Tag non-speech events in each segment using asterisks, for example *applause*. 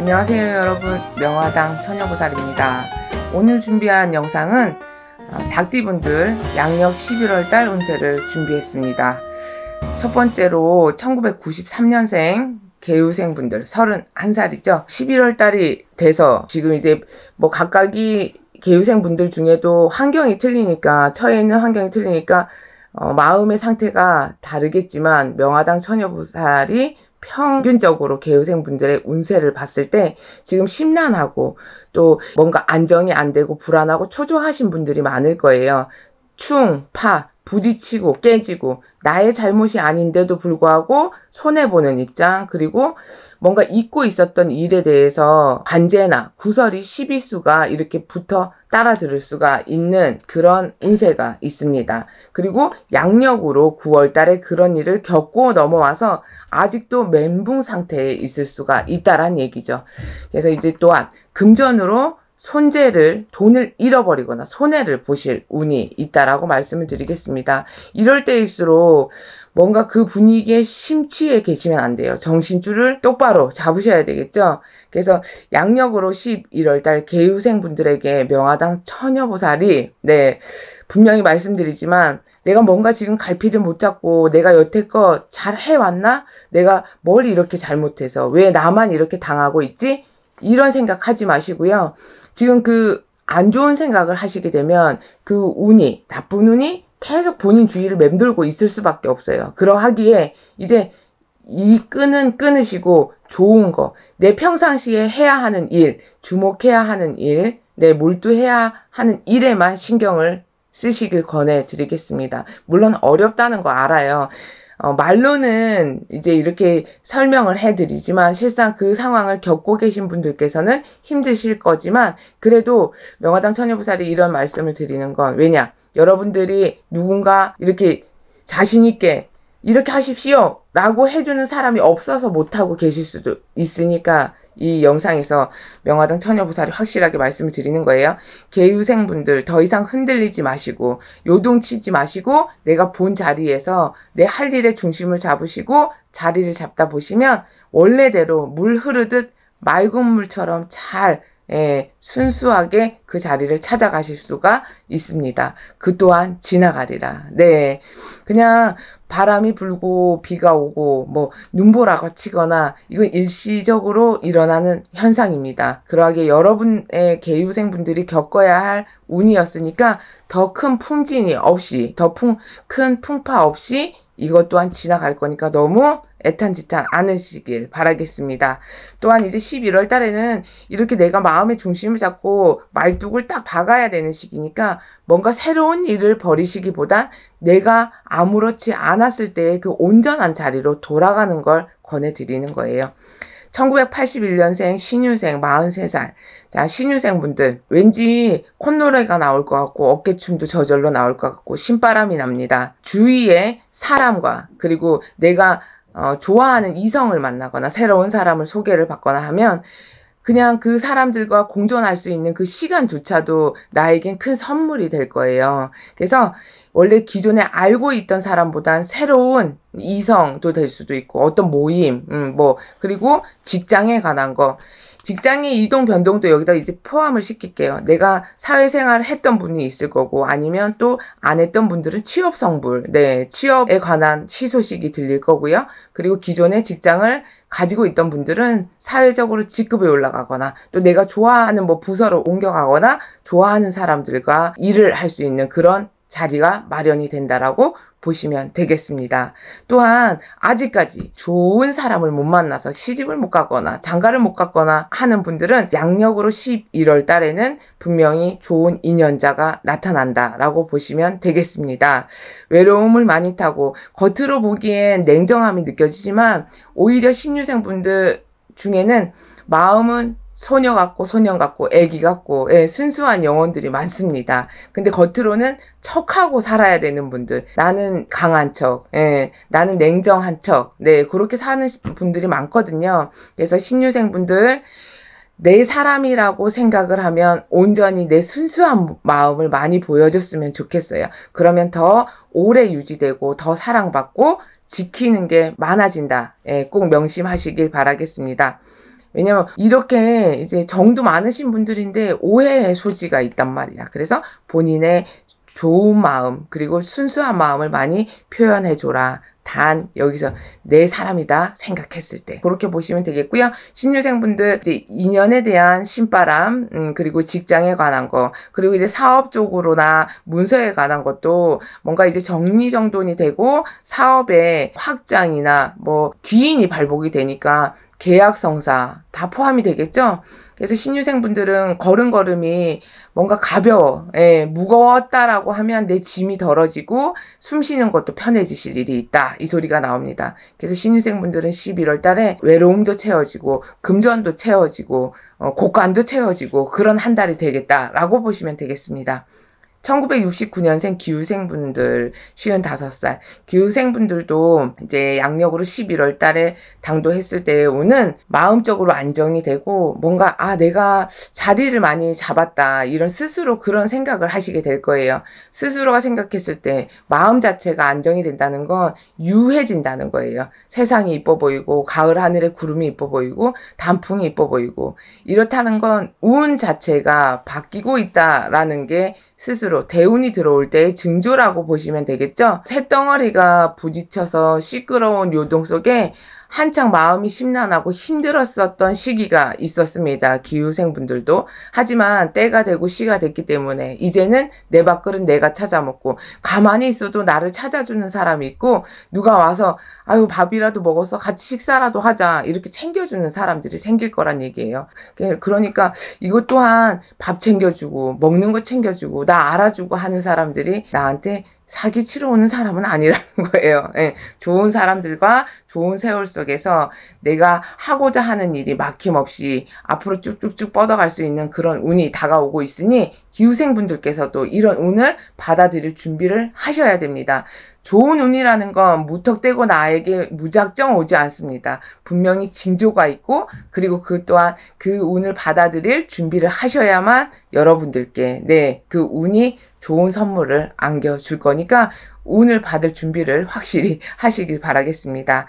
안녕하세요 여러분 명화당 처녀보살입니다 오늘 준비한 영상은 어, 닭띠분들 양력 11월달 운세를 준비했습니다 첫 번째로 1993년생 개우생 분들 31살이죠 11월달이 돼서 지금 이제 뭐 각각이 개우생 분들 중에도 환경이 틀리니까 처해 있는 환경이 틀리니까 어, 마음의 상태가 다르겠지만 명화당 처녀보살이 평균적으로 개우생분들의 운세를 봤을 때 지금 심란하고 또 뭔가 안정이 안 되고 불안하고 초조하신 분들이 많을 거예요. 충, 파, 부딪히고 깨지고 나의 잘못이 아닌데도 불구하고 손해보는 입장 그리고 뭔가 잊고 있었던 일에 대해서 관제나 구설이 십이수가 이렇게 붙어 따라 들을 수가 있는 그런 운세가 있습니다. 그리고 양력으로 9월 달에 그런 일을 겪고 넘어와서 아직도 멘붕 상태에 있을 수가 있다란 얘기죠. 그래서 이제 또한 금전으로 손재를 돈을 잃어버리거나 손해를 보실 운이 있다라고 말씀을 드리겠습니다. 이럴 때일수록 뭔가 그 분위기에 심취해 계시면 안 돼요. 정신줄을 똑바로 잡으셔야 되겠죠. 그래서 양력으로 11월달 개유생분들에게 명화당 처녀보살이 네 분명히 말씀드리지만 내가 뭔가 지금 갈피를 못 잡고 내가 여태껏 잘 해왔나? 내가 뭘 이렇게 잘못해서 왜 나만 이렇게 당하고 있지? 이런 생각하지 마시고요. 지금 그 안 좋은 생각을 하시게 되면 그 운이 나쁜 운이 계속 본인 주위를 맴돌고 있을 수밖에 없어요. 그러하기에 이제 이 끈은 끊으시고 좋은 거, 내 평상시에 해야 하는 일, 주목해야 하는 일, 내 몰두해야 하는 일에만 신경을 쓰시길 권해드리겠습니다. 물론 어렵다는 거 알아요. 어, 말로는 이제 이렇게 설명을 해드리지만 실상 그 상황을 겪고 계신 분들께서는 힘드실 거지만 그래도 명화당 처녀부살이 이런 말씀을 드리는 건 왜냐? 여러분들이 누군가 이렇게 자신있게 이렇게 하십시오 라고 해주는 사람이 없어서 못하고 계실 수도 있으니까 이 영상에서 명화당 처녀보살이 확실하게 말씀을 드리는 거예요. 개유생분들 더 이상 흔들리지 마시고 요동치지 마시고 내가 본 자리에서 내 할 일의 중심을 잡으시고 자리를 잡다 보시면 원래대로 물 흐르듯 맑은 물처럼 잘 예, 순수하게 그 자리를 찾아가실 수가 있습니다. 그 또한 지나가리라. 네. 그냥 바람이 불고 비가 오고 뭐 눈보라가 치거나 이건 일시적으로 일어나는 현상입니다. 그러하게 여러분의 개유생분들이 겪어야 할 운이었으니까 더 큰 풍진이 없이 더 큰 풍파 없이 이것 또한 지나갈 거니까 너무 애탄지탄 않으시길 바라겠습니다. 또한 이제 11월 달에는 이렇게 내가 마음의 중심을 잡고 말뚝을 딱 박아야 되는 시기니까 뭔가 새로운 일을 벌이시기보단 내가 아무렇지 않았을 때의 그 온전한 자리로 돌아가는 걸 권해드리는 거예요. 1981년생 신유생 43살. 자, 신유생 분들 왠지 콧노래가 나올 것 같고 어깨춤도 저절로 나올 것 같고 신바람이 납니다. 주위에 사람과 그리고 내가 어, 좋아하는 이성을 만나거나 새로운 사람을 소개를 받거나 하면 그냥 그 사람들과 공존할 수 있는 그 시간조차도 나에겐 큰 선물이 될 거예요. 그래서 원래 기존에 알고 있던 사람보단 새로운 이성도 될 수도 있고 어떤 모임, 음, 뭐 그리고 직장에 관한 거. 직장의 이동 변동도 여기다 이제 포함을 시킬게요. 내가 사회생활을 했던 분이 있을 거고 아니면 또 안 했던 분들은 취업 성불, 네, 취업에 관한 시소식이 들릴 거고요. 그리고 기존의 직장을 가지고 있던 분들은 사회적으로 직급이 올라가거나 또 내가 좋아하는 뭐 부서로 옮겨가거나 좋아하는 사람들과 일을 할 수 있는 그런 자리가 마련이 된다라고 보시면 되겠습니다. 또한 아직까지 좋은 사람을 못 만나서 시집을 못가거나 장가를 못 갔거나 하는 분들은 양력으로 11월 달에는 분명히 좋은 인연자가 나타난다라고 보시면 되겠습니다. 외로움을 많이 타고 겉으로 보기엔 냉정함이 느껴지지만 오히려 신유생 분들 중에는 마음은 소녀 같고 소년 같고 애기 같고 예, 순수한 영혼들이 많습니다. 근데 겉으로는 척하고 살아야 되는 분들 나는 강한 척, 예, 나는 냉정한 척, 네 그렇게 사는 분들이 많거든요. 그래서 신유생 분들 내 사람이라고 생각을 하면 온전히 내 순수한 마음을 많이 보여줬으면 좋겠어요. 그러면 더 오래 유지되고 더 사랑받고 지키는 게 많아진다. 예, 꼭 명심하시길 바라겠습니다. 왜냐면 이렇게 이제 정도 많으신 분들인데 오해의 소지가 있단 말이야. 그래서 본인의 좋은 마음 그리고 순수한 마음을 많이 표현해 줘라. 단 여기서 내 사람이다 생각했을 때 그렇게 보시면 되겠고요. 신유생분들 이제 인연에 대한 신바람 음, 그리고 직장에 관한 거 그리고 이제 사업 쪽으로나 문서에 관한 것도 뭔가 이제 정리정돈이 되고 사업의 확장이나 뭐 귀인이 발복이 되니까 계약성사 다 포함이 되겠죠? 그래서 신유생분들은 걸음걸음이 뭔가 가벼워, 예, 무거웠다라고 하면 내 짐이 덜어지고 숨 쉬는 것도 편해지실 일이 있다. 이 소리가 나옵니다. 그래서 신유생분들은 11월 달에 외로움도 채워지고, 금전도 채워지고, 어, 곡관도 채워지고, 그런 한 달이 되겠다라고 보시면 되겠습니다. 1969년생 기후생분들 55살 기후생분들도 이제 양력으로 11월 달에 당도했을 때 오는 마음적으로 안정이 되고 뭔가 아 내가 자리를 많이 잡았다 이런 스스로 그런 생각을 하시게 될 거예요 스스로가 생각했을 때 마음 자체가 안정이 된다는 건 유해진다는 거예요 세상이 이뻐 보이고 가을 하늘에 구름이 이뻐 보이고 단풍이 이뻐 보이고 이렇다는 건 운 자체가 바뀌고 있다라는 게 스스로 대운이 들어올 때의 증조라고 보시면 되겠죠. 새덩어리가 부딪혀서 시끄러운 요동 속에 한창 마음이 심란하고 힘들었었던 시기가 있었습니다. 기후생분들도. 하지만 때가 되고 시가 됐기 때문에 이제는 내 밥그릇 내가 찾아 먹고 가만히 있어도 나를 찾아주는 사람이 있고 누가 와서 아유 밥이라도 먹어서 같이 식사라도 하자 이렇게 챙겨주는 사람들이 생길 거란 얘기예요. 그, 그러니까 이것 또한 밥 챙겨주고 먹는 거 챙겨주고 나 알아주고 하는 사람들이 나한테 사기치러 오는 사람은 아니라는 *laughs* 거예요. 예, 좋은 사람들과 좋은 세월 속에서 내가 하고자 하는 일이 막힘없이 앞으로 쭉쭉쭉 뻗어갈 수 있는 그런 운이 다가오고 있으니 기후생분들께서도 이런 운을 받아들일 준비를 하셔야 됩니다. 좋은 운이라는 건 무턱대고 나에게 무작정 오지 않습니다. 분명히 징조가 있고 그리고 그 또한 그 운을 받아들일 준비를 하셔야만 여러분들께 네, 그 운이 좋은 선물을 안겨줄 거니까 오늘 받을 준비를 확실히 *laughs* 하시길 바라겠습니다.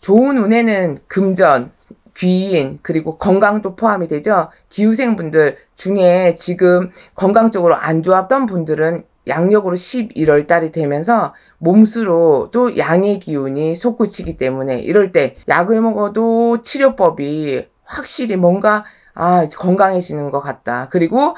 좋은 운에는 금전, 귀인, 그리고 건강도 포함이 되죠. 기후생분들 중에 지금 건강적으로 안 좋았던 분들은 양력으로 11월 달이 되면서 몸수로 도 양의 기운이 솟구치기 때문에 이럴 때 약을 먹어도 치료법이 확실히 뭔가 아 건강해지는 것 같다. 그리고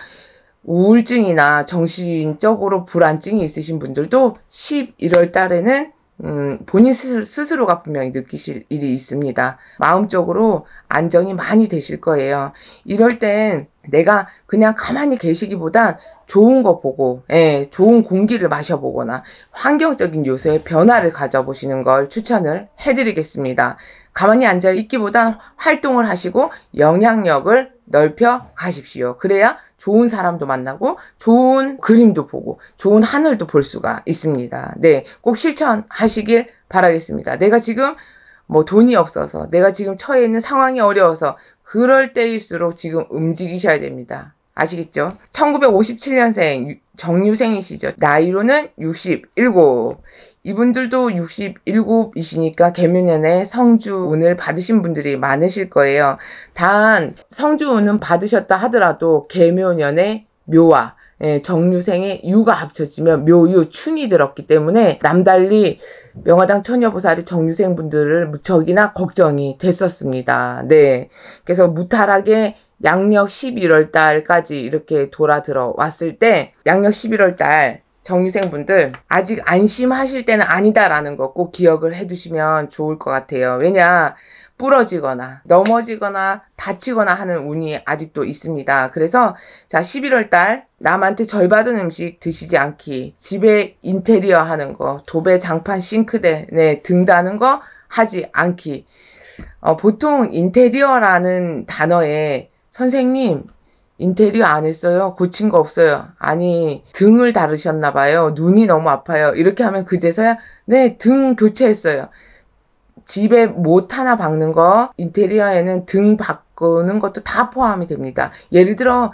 우울증이나 정신적으로 불안증이 있으신 분들도 11월 달에는 음, 본인 스스로, 가 분명히 느끼실 일이 있습니다. 마음적으로 안정이 많이 되실 거예요. 이럴 땐 내가 그냥 가만히 계시기보단 좋은 거 보고, 예, 좋은 공기를 마셔보거나 환경적인 요소의 변화를 가져보시는 걸 추천을 해드리겠습니다. 가만히 앉아 있기보다 활동을 하시고 영향력을 넓혀 가십시오. 그래야 좋은 사람도 만나고 좋은 그림도 보고 좋은 하늘도 볼 수가 있습니다. 네, 꼭 실천하시길 바라겠습니다. 내가 지금 뭐 돈이 없어서 내가 지금 처해 있는 상황이 어려워서 그럴 때일수록 지금 움직이셔야 됩니다. 아시겠죠? 1957년생 정유생이시죠. 나이로는 67. 이분들도 67이시니까 개묘년에 성주운을 받으신 분들이 많으실 거예요. 단 성주운은 받으셨다 하더라도 개묘년에 묘와 예, 정류생의 유가 합쳐지면 묘유 춘이 들었기 때문에 남달리 명화당 처녀보살이 정류생 분들을 무척이나 걱정이 됐었습니다. 네. 그래서 무탈하게 양력 11월 달까지 이렇게 돌아 들어왔을 때 양력 11월 달 정유생분들 아직 안심하실 때는 아니다라는 거 꼭 기억을 해두시면 좋을 것 같아요. 왜냐 부러지거나 넘어지거나 다치거나 하는 운이 아직도 있습니다. 그래서 자 11월 달 남한테 절받은 음식 드시지 않기, 집에 인테리어 하는 거, 도배 장판 싱크대 네, 등다는 거 하지 않기. 어, 보통 인테리어라는 단어에 선생님 인테리어 안 했어요. 고친 거 없어요. 아니, 등을 다루셨나 봐요. 눈이 너무 아파요. 이렇게 하면 그제서야, 네, 등 교체했어요. 집에 못 하나 박는 거, 인테리어에는 등 바꾸는 것도 다 포함이 됩니다. 예를 들어,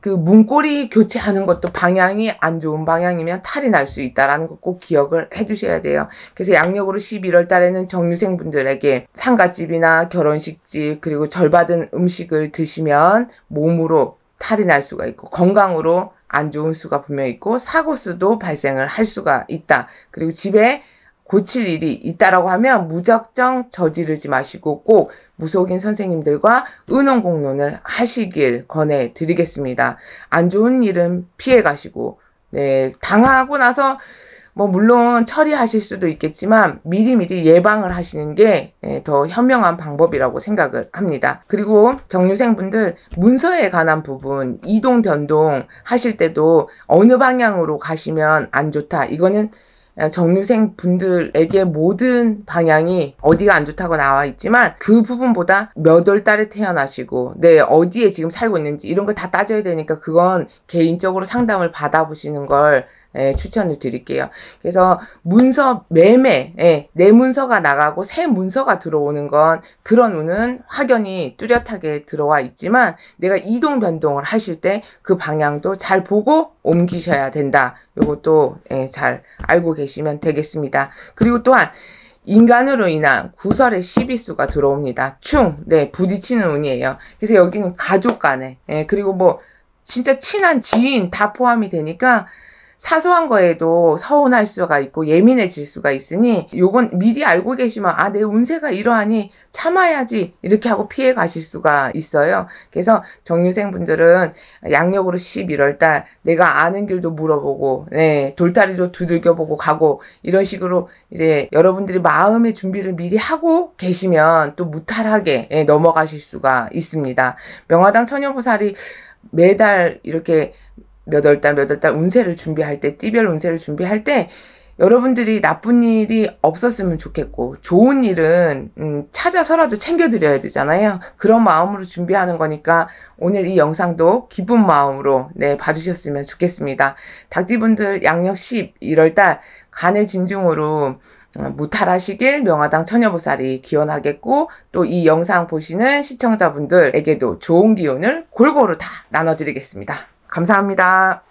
그 문고리 교체하는 것도 방향이 안 좋은 방향이면 탈이 날 수 있다라는 거 꼭 기억을 해 주셔야 돼요. 그래서 양력으로 11월 달에는 정유생 분들에게 상가집이나 결혼식집 그리고 절받은 음식을 드시면 몸으로 탈이 날 수가 있고 건강으로 안 좋은 수가 분명히 있고 사고 수도 발생을 할 수가 있다. 그리고 집에 고칠 일이 있다라고 하면 무작정 저지르지 마시고 꼭 무속인 선생님들과 의논 공론을 하시길 권해 드리겠습니다. 안 좋은 일은 피해 가시고 네, 당하고 나서 뭐 물론 처리하실 수도 있겠지만 미리미리 예방을 하시는 게더 예, 현명한 방법이라고 생각을 합니다. 그리고 정류생분들 문서에 관한 부분 이동 변동 하실 때도 어느 방향으로 가시면 안 좋다. 이거는 예, 정류생 분들에게 모든 방향이 어디가 안 좋다고 나와 있지만 그 부분보다 몇 월 달에 태어나시고 네 어디에 지금 살고 있는지 이런 걸 다 따져야 되니까 그건 개인적으로 상담을 받아보시는 걸 예, 추천을 드릴게요. 그래서 문서 매매, 예, 내 문서가 나가고 새 문서가 들어오는 건 그런 운은 확연히 뚜렷하게 들어와 있지만 내가 이동 변동을 하실 때 그 방향도 잘 보고 옮기셔야 된다. 이것도 예, 잘 알고 계시면 되겠습니다. 그리고 또한 인간으로 인한 구설의 시비수가 들어옵니다. 충, 네, 부딪히는 운이에요. 그래서 여기는 가족 간에, 예, 그리고 뭐, 진짜 친한 지인 다 포함이 되니까, 사소한 거에도 서운할 수가 있고 예민해질 수가 있으니 요건 미리 알고 계시면 아 내 운세가 이러하니 참아야지 이렇게 하고 피해 가실 수가 있어요. 그래서 정유생 분들은 양력으로 11월달 내가 아는 길도 물어보고 네 돌다리도 두들겨보고 가고 이런 식으로 이제 여러분들이 마음의 준비를 미리 하고 계시면 또 무탈하게 네, 넘어가실 수가 있습니다. 명화당 천연보살이 매달 이렇게 몇월 달, 몇월달 운세를 준비할 때, 띠별 운세를 준비할 때, 여러분들이 나쁜 일이 없었으면 좋겠고, 좋은 일은, 음, 찾아서라도 챙겨드려야 되잖아요. 그런 마음으로 준비하는 거니까, 오늘 이 영상도 기쁜 마음으로, 네, 봐주셨으면 좋겠습니다. 닭띠분들 양력 10, 1월달, 간의 진중으로, 어, 무탈하시길 명화당 처녀보살이 기원하겠고 또 이 영상 보시는 시청자분들에게도 좋은 기운을 골고루 다 나눠드리겠습니다. 감사합니다.